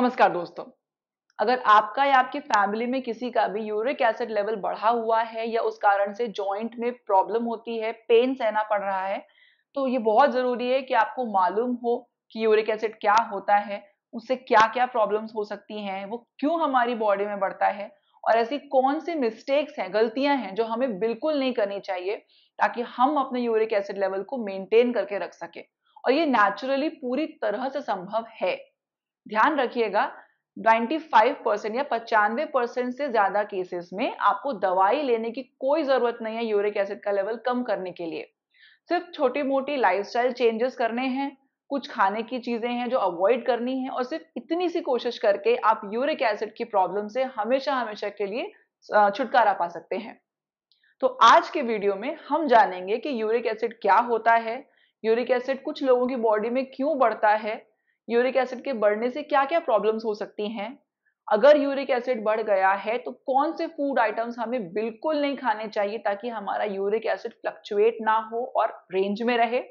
नमस्कार दोस्तों अगर आपका या आपकी फैमिली में किसी का भी यूरिक एसिड लेवल बढ़ा हुआ है या उस कारण से जॉइंट में प्रॉब्लम होती है पेन सहना पड़ रहा है तो ये बहुत ज़रूरी है कि आपको मालूम हो कि यूरिक एसिड क्या होता है उससे क्या क्या प्रॉब्लम्स हो सकती हैं वो क्यों हमारी बॉडी में बढ़ता है और ऐसी कौन सी मिस्टेक्स हैं गलतियां हैं जो हमें बिल्कुल नहीं करनी चाहिए ताकि हम अपने यूरिक एसिड लेवल को मेंटेन करके रख सके और ये नेचुरली पूरी तरह से संभव है ध्यान रखिएगा 95 परसेंट या पचानवे परसेंट से ज्यादा केसेस में आपको दवाई लेने की कोई जरूरत नहीं है यूरिक एसिड का लेवल कम करने के लिए सिर्फ छोटी मोटी लाइफस्टाइल चेंजेस करने हैं कुछ खाने की चीजें हैं जो अवॉइड करनी है और सिर्फ इतनी सी कोशिश करके आप यूरिक एसिड की प्रॉब्लम से हमेशा हमेशा के लिए छुटकारा पा सकते हैं तो आज के वीडियो में हम जानेंगे कि यूरिक एसिड क्या होता है यूरिक एसिड कुछ लोगों की बॉडी में क्यों बढ़ता है यूरिक एसिड के बढ़ने से क्या क्या प्रॉब्लम्स हो सकती हैं अगर यूरिक एसिड बढ़ गया है तो कौन से फूड आइटम्स हमें बिल्कुल नहीं खाने चाहिए ताकि हमारा यूरिक एसिड फ्लक्चुएट ना हो और रेंज में रहे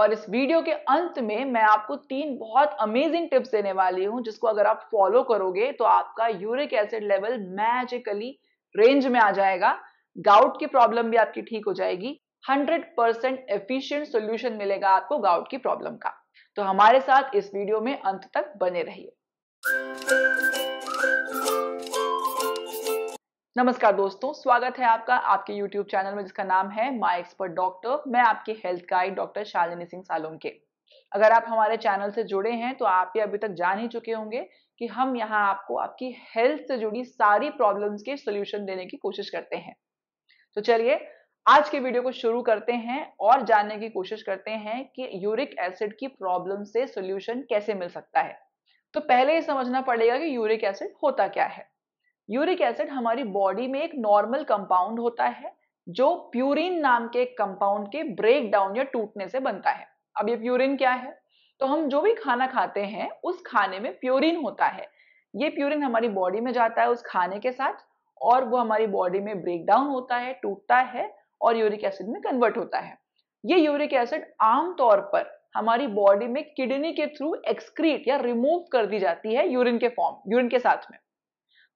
और इस वीडियो के अंत में मैं आपको तीन बहुत अमेजिंग टिप्स देने वाली हूं जिसको अगर आप फॉलो करोगे तो आपका uric acid level magically range में आ जाएगा गाउट की प्रॉब्लम भी आपकी ठीक हो जाएगी 100% परसेंट एफिशियंट सोल्यूशन मिलेगा आपको गाउट की प्रॉब्लम का तो हमारे साथ इस वीडियो में अंत तक बने रहिए नमस्कार दोस्तों स्वागत है आपका आपके YouTube चैनल में जिसका नाम है माई एक्सपर्ट डॉक्टर मैं आपकी health guide doctor Shalini Singh सालों के अगर आप हमारे चैनल से जुड़े हैं तो आप ये अभी तक जान ही चुके होंगे कि हम यहाँ आपको आपकी हेल्थ से जुड़ी सारी प्रॉब्लम्स के सोल्यूशन देने की कोशिश करते हैं तो चलिए आज के वीडियो को शुरू करते हैं और जानने की कोशिश करते हैं कि यूरिक एसिड की प्रॉब्लम से सोल्यूशन कैसे मिल सकता है तो पहले ये समझना पड़ेगा कि यूरिक एसिड होता क्या है यूरिक एसिड हमारी बॉडी में एक नॉर्मल कंपाउंड होता है जो प्यूरिन नाम के कंपाउंड के ब्रेक डाउन या टूटने से बनता है अब ये प्यूरिन क्या है तो हम जो भी खाना खाते हैं उस खाने में प्यूरिन होता है ये प्यूरिन हमारी बॉडी में जाता है उस खाने के साथ और वो हमारी बॉडी में ब्रेक डाउन होता है टूटता है और यूरिक एसिड में कन्वर्ट होता है ये यूरिक एसिड आमतौर पर हमारी बॉडी में किडनी के थ्रू एक्सक्रीट या रिमूव कर दी जाती है यूरिन के फॉर्म यूरिन के साथ में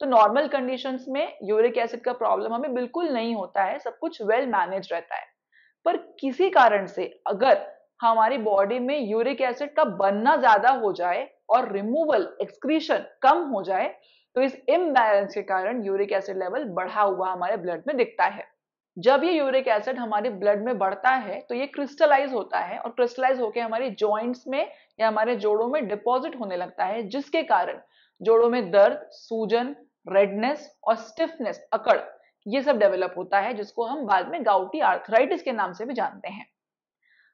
तो नॉर्मल कंडीशंस में यूरिक एसिड का प्रॉब्लम हमें बिल्कुल नहीं होता है सब कुछ वेल well मैनेज रहता है पर किसी कारण से अगर हमारी बॉडी में यूरिक एसिड का बनना ज्यादा हो जाए और रिमूवल एक्सक्रीशन कम हो जाए तो इस इम्बैलेंस के कारण यूरिक एसिड लेवल बढ़ा हुआ हमारे ब्लड में दिखता है जब ये यूरिक एसिड हमारे ब्लड में बढ़ता है तो ये क्रिस्टलाइज होता है और क्रिस्टलाइज होकर हमारे ज्वाइंट्स में या हमारे जोड़ों में डिपॉजिट होने लगता है जिसके कारण जोड़ों में दर्द सूजन रेडनेस और स्टिफनेस अकड़ ये सब डेवलप होता है जिसको हम बाद में गाउटी आर्थराइटिस के नाम से भी जानते हैं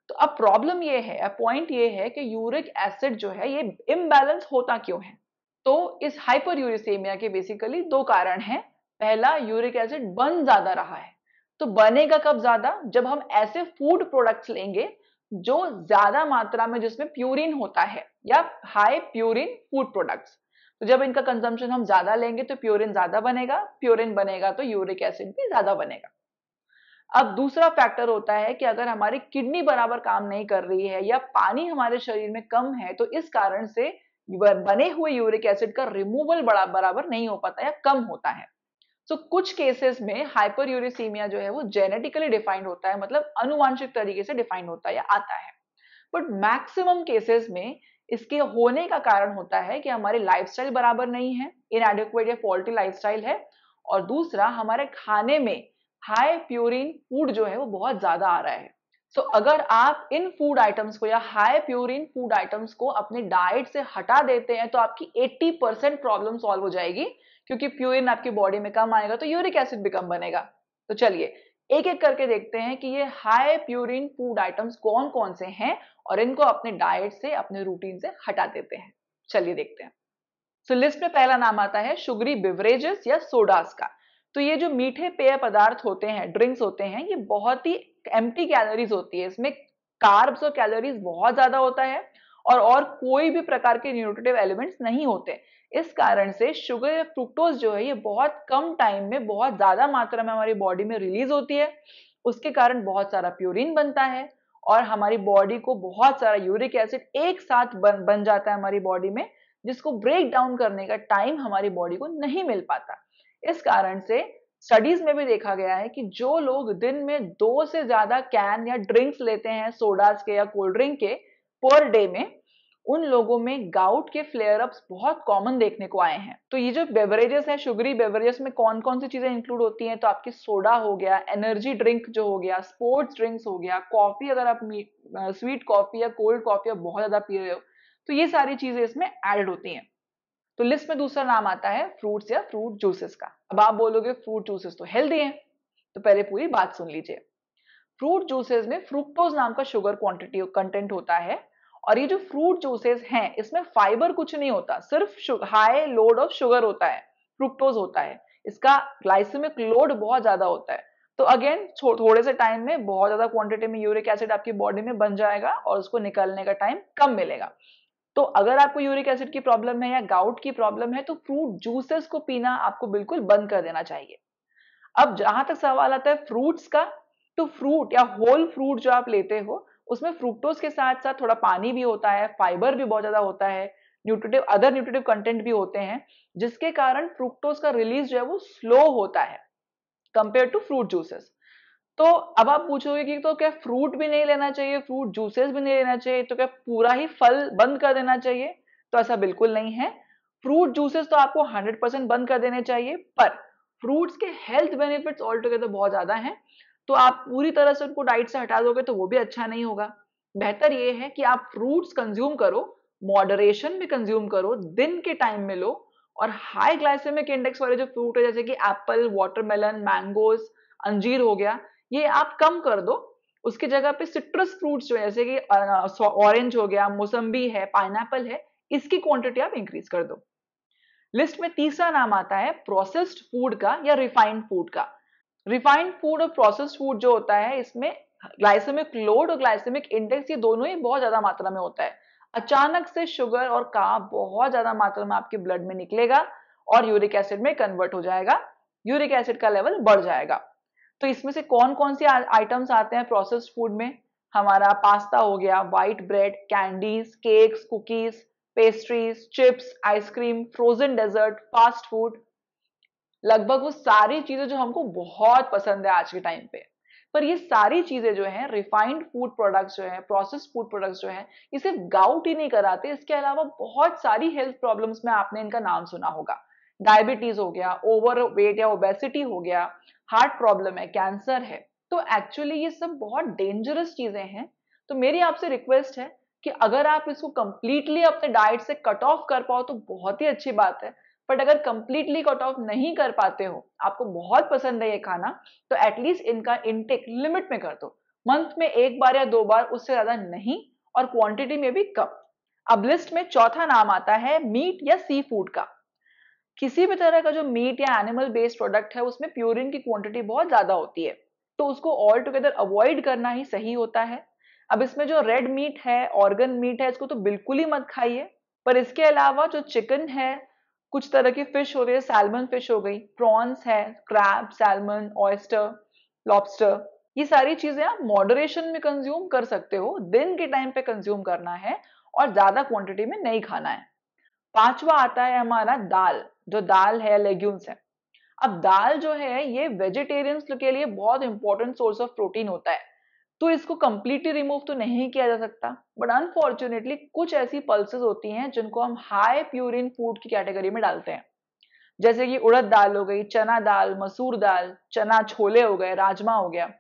तो अब प्रॉब्लम ये है पॉइंट ये है कि यूरिक एसिड जो है ये इम्बैलेंस होता क्यों है तो इस हाइपर यूरिसेमिया के बेसिकली दो कारण हैं पहला यूरिक एसिड बन ज्यादा रहा है तो बनेगा कब ज्यादा जब हम ऐसे फूड प्रोडक्ट्स लेंगे जो ज्यादा मात्रा में जिसमें प्यूरिन होता है या हाई प्यूरिन फूड प्रोडक्ट्स तो जब इनका कंजम्पशन हम ज्यादा लेंगे तो प्योरिन ज्यादा बनेगा प्योरिन बनेगा तो यूरिक एसिड भी ज्यादा बनेगा अब दूसरा फैक्टर होता है कि अगर हमारी किडनी बराबर काम नहीं कर रही है या पानी हमारे शरीर में कम है तो इस कारण से बने हुए यूरिक एसिड का रिमूवल बड़ा बराबर नहीं हो पाता या कम होता है सो so, कुछ केसेस में हाइपर यूरिसीमिया जो है वो जेनेटिकली डिफाइंड होता है मतलब अनुवांशिक तरीके से डिफाइंड होता है या आता है बट मैक्सिमम केसेस में इसके होने का कारण होता है कि हमारे लाइफस्टाइल बराबर नहीं है इन इनएडिक्वेट या फॉल्टी लाइफ है और दूसरा हमारे खाने में हाई प्योरिन फूड जो है वो बहुत ज्यादा आ रहा है सो so, अगर आप इन फूड आइटम्स को या हाई प्योरिन फूड आइटम्स को अपने डाइट से हटा देते हैं तो आपकी 80 परसेंट प्रॉब्लम सॉल्व हो जाएगी क्योंकि प्यूरिन आपकी बॉडी में कम आएगा तो यूरिक एसिड भी कम बनेगा तो चलिए एक एक करके देखते हैं कि ये हाई प्यूरिन फूड आइटम्स कौन कौन से हैं और इनको अपने डाइट से अपने रूटीन से हटा देते हैं चलिए देखते हैं सो लिस्ट में पहला नाम आता है शुगरी बिवरेजेस या सोडास का तो ये जो मीठे पेय पदार्थ होते हैं ड्रिंक्स होते हैं ये बहुत ही एम्प्टी कैलोरीज होती है इसमें कार्ब्स और कैलोरीज बहुत ज्यादा होता है और और कोई भी प्रकार के न्यूट्रिटिव एलिमेंट्स नहीं होते इस कारण से शुगर या फ्रुक्टोज जो है ये बहुत कम टाइम में बहुत ज़्यादा मात्रा में हमारी बॉडी में रिलीज होती है उसके कारण बहुत सारा प्यूरिन बनता है और हमारी बॉडी को बहुत सारा यूरिक एसिड एक साथ बन बन जाता है हमारी बॉडी में जिसको ब्रेक डाउन करने का टाइम हमारी बॉडी को नहीं मिल पाता इस कारण से स्टडीज में भी देखा गया है कि जो लोग दिन में दो से ज्यादा कैन या ड्रिंक्स लेते हैं सोडाज के या कोल्ड ड्रिंक के पर डे में उन लोगों में गाउट के फ्लेयर अप्स बहुत कॉमन देखने को आए हैं तो ये जो बेवरेजेस हैं शुगरी बेवरेजेस में कौन कौन सी चीजें इंक्लूड होती हैं तो आपकी सोडा हो गया एनर्जी ड्रिंक जो हो गया स्पोर्ट्स ड्रिंक्स हो गया कॉफी अगर आप स्वीट कॉफी या कोल्ड कॉफी आप बहुत ज्यादा पी रहे हो तो ये सारी चीजें इसमें एड होती हैं तो लिस्ट में दूसरा नाम आता है फ्रूट्स या फ्रूट जूसेस का अब आप बोलोगे फ्रूट जूसेस तो हेल्दी है तो पहले पूरी बात सुन लीजिए फ्रूट जूसेस में फ्रूक्टोज नाम का शुगर क्वांटिटी कंटेंट होता है और ये जो फ्रूट जूसेस हैं इसमें फाइबर कुछ नहीं होता सिर्फ हाई लोड ऑफ शुगर होता है फ्रुक्टोज होता है इसका ग्लाइसेमिक लोड बहुत ज्यादा होता है तो अगेन थोड़े से टाइम में बहुत ज्यादा क्वांटिटी में यूरिक एसिड आपकी बॉडी में बन जाएगा और उसको निकलने का टाइम कम मिलेगा तो अगर आपको यूरिक एसिड की प्रॉब्लम है या गाउट की प्रॉब्लम है तो फ्रूट जूसेस को पीना आपको बिल्कुल बंद कर देना चाहिए अब जहां तक सवाल आता है फ्रूट्स का तो फ्रूट या होल फ्रूट जो आप लेते हो उसमें फ्रूक्टोज के साथ साथ थोड़ा पानी भी होता है फाइबर भी बहुत ज़्यादा होता है न्यूट्रिटिव अदर न्यूट्रिटिव कंटेंट भी होते हैं जिसके कारण फ्रूक्टोज का रिलीज जो है वो स्लो होता है कंपेयर टू फ्रूट जूसेस तो अब आप पूछोगे कि तो क्या फ्रूट भी नहीं लेना चाहिए फ्रूट जूसेस भी नहीं लेना चाहिए तो क्या पूरा ही फल बंद कर देना चाहिए तो ऐसा बिल्कुल नहीं है फ्रूट जूसेस तो आपको 100% बंद कर देने चाहिए पर फ्रूट्स के हेल्थ बेनिफिट्स ऑल टुगेदर बहुत ज्यादा हैं तो आप पूरी तरह से उनको डाइट से हटा दोगे तो वो भी अच्छा नहीं होगा बेहतर ये है कि आप फ्रूट्स कंज्यूम करो मॉडरेशन में कंज्यूम करो दिन के टाइम में लो और हाई ग्लाइसेमिक इंडेक्स वाले जो फ्रूट है जैसे कि एप्पल वाटरमेलन मैंगोज अंजीर हो गया ये आप कम कर दो उसकी जगह पे सिट्रस फ्रूट्स जो है जैसे कि ऑरेंज हो गया मौसम्बी है पाइन है इसकी क्वांटिटी आप इंक्रीज कर दो लिस्ट में तीसरा नाम आता है प्रोसेस्ड फूड का या रिफाइंड फूड का रिफाइंड फूड और प्रोसेस्ड फूड जो होता है इसमें ग्लाइसेमिक लोड और ग्लाइसेमिक इंडेक्स ये दोनों ही बहुत ज्यादा मात्रा में होता है अचानक से शुगर और का बहुत ज्यादा मात्रा में आपके ब्लड में निकलेगा और यूरिक एसिड में कन्वर्ट हो जाएगा यूरिक एसिड का लेवल बढ़ जाएगा तो इसमें से कौन कौन से आइटम्स आते हैं प्रोसेस्ड फूड में हमारा पास्ता हो गया white bread candies cakes cookies pastries chips ice cream frozen dessert fast food लगभग वो सारी चीजें जो हमको बहुत पसंद है आज के टाइम पे पर ये सारी चीजें जो है रिफाइंड फूड प्रोडक्ट्स जो है प्रोसेस फूड प्रोडक्ट्स जो है ये सिर्फ गाउट ही नहीं कराते इसके अलावा बहुत सारी हेल्थ प्रॉब्लम्स में आपने इनका नाम सुना होगा डायबिटीज हो गया ओवर वेट या ओबेसिटी हो गया हार्ट प्रॉब्लम है कैंसर है तो एक्चुअली ये सब बहुत डेंजरस चीजें हैं तो मेरी आपसे रिक्वेस्ट है कि अगर आप इसको कंप्लीटली अपने डाइट से कट ऑफ कर पाओ तो बहुत ही अच्छी बात है बट अगर कंप्लीटली कट ऑफ नहीं कर पाते हो आपको बहुत पसंद है ये खाना तो एटलीस्ट इनका इनटेक लिमिट में कर दो मंथ में एक बार या दो बार उससे ज्यादा नहीं और क्वांटिटी में भी कम अब लिस्ट में चौथा नाम आता है मीट या सी फूड का किसी भी तरह का जो मीट या एनिमल बेस्ड प्रोडक्ट है उसमें प्यूरिन की क्वांटिटी बहुत ज्यादा होती है तो उसको ऑल टुगेदर अवॉइड करना ही सही होता है अब इसमें जो रेड मीट है ऑर्गन मीट है इसको तो बिल्कुल ही मत खाइए पर इसके अलावा जो चिकन है कुछ तरह की फिश हो रही है सैलमन फिश हो गई प्रॉन्स है क्रैब सैलमन ऑयस्टर लॉबस्टर ये सारी चीजें आप मॉडरेशन में कंज्यूम कर सकते हो दिन के टाइम पे कंज्यूम करना है और ज्यादा क्वांटिटी में नहीं खाना है पांचवा आता है हमारा दाल जो दाल है लेग्यूम्स है अब दाल जो है ये वेजिटेरियंस के लिए बहुत इंपॉर्टेंट सोर्स ऑफ प्रोटीन होता है तो इसको कंप्लीटली रिमूव तो नहीं किया जा सकता बट अनफॉर्चुनेटली कुछ ऐसी पल्सेस होती हैं जिनको हम हाई प्यूरिन फूड की कैटेगरी में डालते हैं जैसे कि उड़द दाल हो गई चना दाल मसूर दाल चना छोले हो गए राजमा हो गया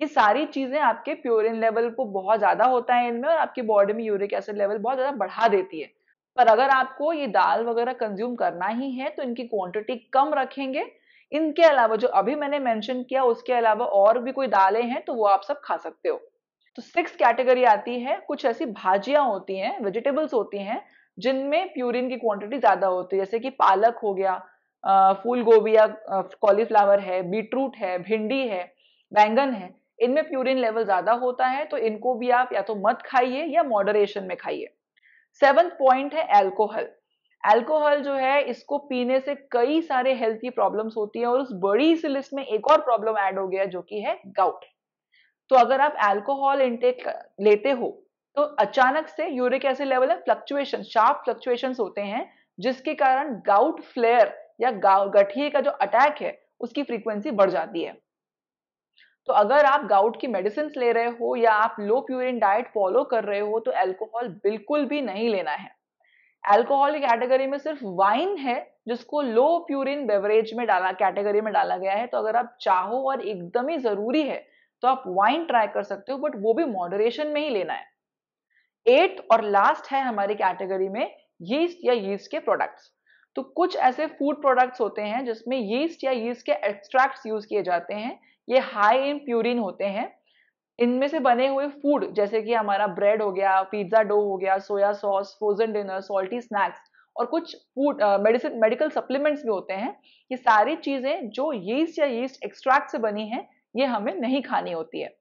ये सारी चीजें आपके प्योरिन लेवल को बहुत ज्यादा होता है इनमें और आपकी बॉडी में यूरिक एसिड लेवल बहुत ज्यादा बढ़ा देती है पर अगर आपको ये दाल वगैरह कंज्यूम करना ही है तो इनकी क्वांटिटी कम रखेंगे इनके अलावा जो अभी मैंने मेंशन किया उसके अलावा और भी कोई दालें हैं तो वो आप सब खा सकते हो तो सिक्स कैटेगरी आती है कुछ ऐसी भाजियां होती हैं वेजिटेबल्स होती हैं जिनमें प्यूरिन की क्वांटिटी ज्यादा होती है जैसे कि पालक हो गया फूल गोभी या कॉलीफ्लावर है बीटरूट है भिंडी है बैंगन है इनमें प्यूरिन लेवल ज्यादा होता है तो इनको भी आप या तो मत खाइए या मॉडरेशन में खाइए सेवंथ पॉइंट है एल्कोहल अल्कोहल जो है इसको पीने से कई सारे हेल्थी प्रॉब्लम्स होती है और उस बड़ी सी लिस्ट में एक और प्रॉब्लम ऐड हो गया जो कि है गाउट तो अगर आप अल्कोहल इनटेक लेते हो तो अचानक से यूरिक एसिड लेवल में फ्लक्चुएशन शार्प फ्लक्चुएशन होते हैं जिसके कारण गाउट फ्लेयर या गठिए का जो अटैक है उसकी फ्रीक्वेंसी बढ़ जाती है तो अगर आप गाउट की मेडिसिन ले रहे हो या आप लो प्यूरिन डाइट फॉलो कर रहे हो तो एल्कोहल बिल्कुल भी नहीं लेना है अल्कोहल की कैटेगरी में सिर्फ वाइन है जिसको लो प्यूरिन बेवरेज में डाला कैटेगरी में डाला गया है तो अगर आप चाहो और एकदम ही जरूरी है तो आप वाइन ट्राई कर सकते हो बट वो भी मॉडरेशन में ही लेना है एट और लास्ट है हमारी कैटेगरी में यीस्ट या यीस्ट के प्रोडक्ट्स तो कुछ ऐसे फूड प्रोडक्ट्स होते हैं जिसमें यीस्ट या यीस्ट के एक्सट्रैक्ट्स यूज किए जाते हैं ये हाई इन प्यूरिन होते हैं इनमें से बने हुए फूड जैसे कि हमारा ब्रेड हो गया पिज्ज़ा डो हो गया soya sauce frozen dinner salty snacks और कुछ फूड मेडिसिन मेडिकल सप्लीमेंट्स भी होते हैं ये सारी चीज़ें जो यीस्ट या यीस्ट एक्सट्रैक्ट से बनी है ये हमें नहीं खानी होती है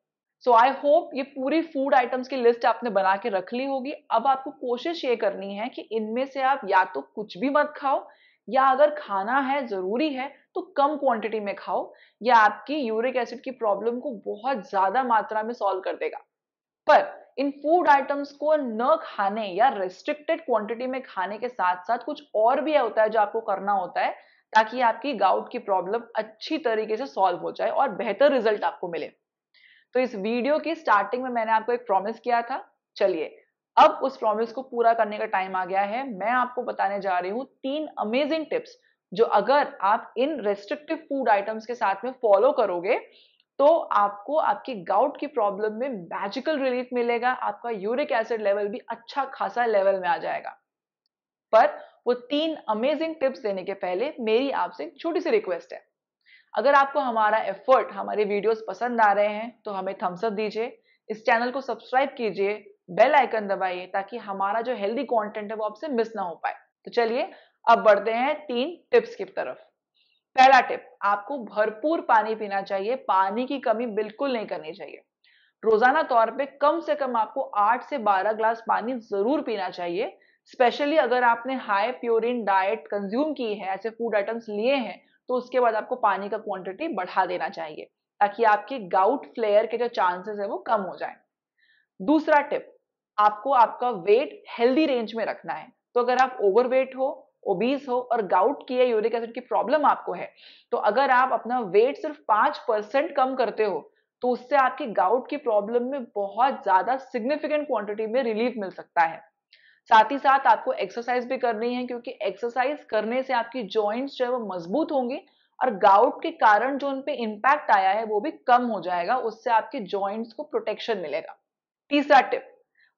सो आई होप ये पूरी फूड आइटम्स की लिस्ट आपने बना के रख ली होगी अब आपको कोशिश ये करनी है कि इनमें से आप या तो कुछ भी मत खाओ या अगर खाना है ज़रूरी है तो कम क्वांटिटी में खाओ या आपकी यूरिक एसिड की प्रॉब्लम को बहुत ज्यादा मात्रा में सॉल्व कर देगा पर इन फूड आइटम्स को न खाने या रेस्ट्रिक्टेड क्वांटिटी में खाने के साथ साथ कुछ और भी होता है जो आपको करना होता है ताकि आपकी गाउट की प्रॉब्लम अच्छी तरीके से सॉल्व हो जाए और बेहतर रिजल्ट आपको मिले तो इस वीडियो की स्टार्टिंग में मैंने आपको एक प्रॉमिस किया था चलिए अब उस प्रॉमिस को पूरा करने का टाइम आ गया है मैं आपको बताने जा रही हूं तीन अमेजिंग टिप्स जो अगर आप इन रेस्ट्रिक्टिव फूड आइटम्स के साथ में फॉलो करोगे तो आपको आपकी गाउट की प्रॉब्लम में मैजिकल रिलीफ मिलेगा आपका यूरिक एसिड लेवल भी अच्छा खासा लेवल में आ जाएगा पर वो तीन अमेजिंग टिप्स देने के पहले मेरी आपसे छोटी सी रिक्वेस्ट है अगर आपको हमारा एफर्ट हमारे वीडियोस पसंद आ रहे हैं तो हमें थम्सअप दीजिए इस चैनल को सब्सक्राइब कीजिए बेल आइकन दबाइए ताकि हमारा जो हेल्दी कंटेंट है वो आपसे मिस ना हो पाए तो चलिए अब बढ़ते हैं तीन टिप्स की तरफ पहला टिप आपको भरपूर पानी पीना चाहिए पानी की कमी बिल्कुल नहीं करनी चाहिए रोजाना तौर पे कम से कम आपको 8 से 12 ग्लास पानी जरूर पीना चाहिए स्पेशली अगर आपने हाई प्योरिन डाइट कंज्यूम की है ऐसे फूड आइटम्स लिए हैं तो उसके बाद आपको पानी का क्वांटिटी बढ़ा देना चाहिए ताकि आपके गाउट फ्लेयर के जो चांसेस है वो कम हो जाए दूसरा टिप आपको आपका वेट हेल्दी रेंज में रखना है तो अगर आप ओवरवेट हो ओबीस हो और गाउट की या यूरिक एसिड की प्रॉब्लम आपको है तो अगर आप अपना वेट सिर्फ पांच परसेंट कम करते हो तो उससे आपकी गाउट की प्रॉब्लम में बहुत ज्यादा सिग्निफिकेंट क्वांटिटी में रिलीफ मिल सकता है साथ ही साथ आपको एक्सरसाइज भी करनी है क्योंकि एक्सरसाइज करने से आपकी जॉइंट्स जो है वो मजबूत होंगी और गाउट के कारण जो उनपे पे इम्पैक्ट आया है वो भी कम हो जाएगा उससे आपकी ज्वाइंट्स को प्रोटेक्शन मिलेगा तीसरा tip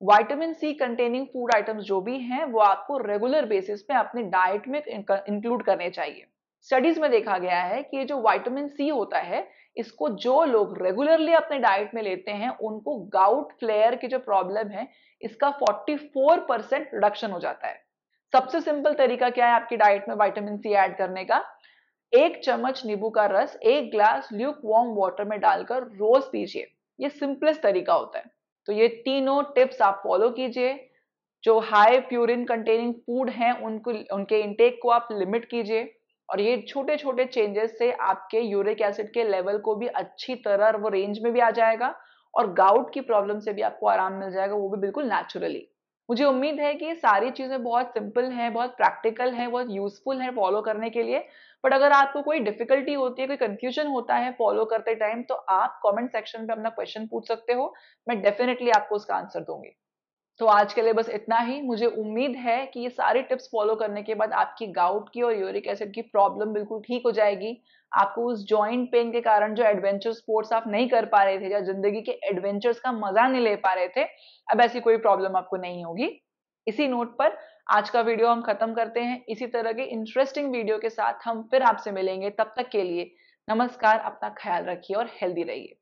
vitamin C containing food items जो भी हैं वो आपको रेगुलर बेसिस पे अपने डाइट में इंक्लूड करने चाहिए स्टडीज में देखा गया है कि ये जो वाइटामिन सी होता है इसको जो लोग रेगुलरली अपने डाइट में लेते हैं उनको गाउट फ्लेयर की जो प्रॉब्लम है इसका 44 परसेंट रिडक्शन हो जाता है सबसे सिंपल तरीका क्या है आपकी डाइट में वाइटामिन सी ऐड करने का एक चम्मच नींबू का रस एक ग्लास ल्यूक वार्म वाटर में डालकर रोज पीजिए ये सिंपलेस्ट तरीका होता है तो ये तीनों टिप्स आप फॉलो कीजिए जो हाई प्यूरिन कंटेनिंग फूड हैं उनको उनके इनटेक को आप लिमिट कीजिए और ये छोटे छोटे चेंजेस से आपके यूरिक एसिड के लेवल को भी अच्छी तरह वो रेंज में भी आ जाएगा और गाउट की प्रॉब्लम से भी आपको आराम मिल जाएगा वो भी बिल्कुल नेचुरली मुझे उम्मीद है कि ये सारी चीज़ें बहुत सिंपल हैं बहुत प्रैक्टिकल हैं बहुत यूजफुल हैं फॉलो करने के लिए बट अगर आपको कोई डिफिकल्टी होती है कोई कंफ्यूजन होता है फॉलो करते टाइम तो आप कमेंट सेक्शन में अपना क्वेश्चन पूछ सकते हो मैं डेफिनेटली आपको उसका आंसर दूंगी तो आज के लिए बस इतना ही मुझे उम्मीद है कि ये सारी टिप्स फॉलो करने के बाद आपकी गाउट की और यूरिक एसिड की प्रॉब्लम बिल्कुल ठीक हो जाएगी आपको उस जॉइंट पेन के कारण जो एडवेंचर स्पोर्ट्स आप नहीं कर पा रहे थे या जिंदगी के एडवेंचर्स का मजा नहीं ले पा रहे थे अब ऐसी कोई प्रॉब्लम आपको नहीं होगी इसी नोट पर आज का वीडियो हम खत्म करते हैं इसी तरह के इंटरेस्टिंग वीडियो के साथ हम फिर आपसे मिलेंगे तब तक के लिए नमस्कार अपना ख्याल रखिए और हेल्दी रहिए